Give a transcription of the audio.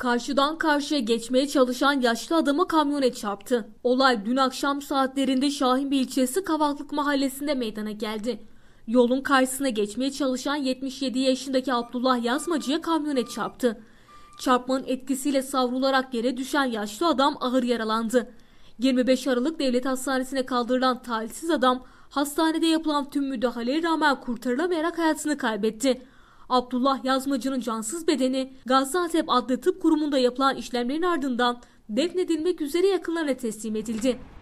karşıdan karşıya geçmeye çalışan yaşlı adamı kamyonet çarptı. Olay dün akşam saatlerinde Şahinbey ilçesi Kavaklık mahallesinde meydana geldi. Yolun karşısına geçmeye çalışan 77 yaşındaki Abdullah Yazmacı'ya kamyonet çarptı. Çarpmanın etkisiyle savrularak yere düşen yaşlı adam ağır yaralandı. 25 Aralık Devlet Hastanesi'ne kaldırılan talihsiz adam hastanede yapılan tüm müdahaleye rağmen kurtarılamayarak hayatını kaybetti. Abdullah Yazmacı'nın cansız bedeni Gaziantep adlı tıp kurumunda yapılan işlemlerin ardından defnedilmek üzere yakınlarına teslim edildi.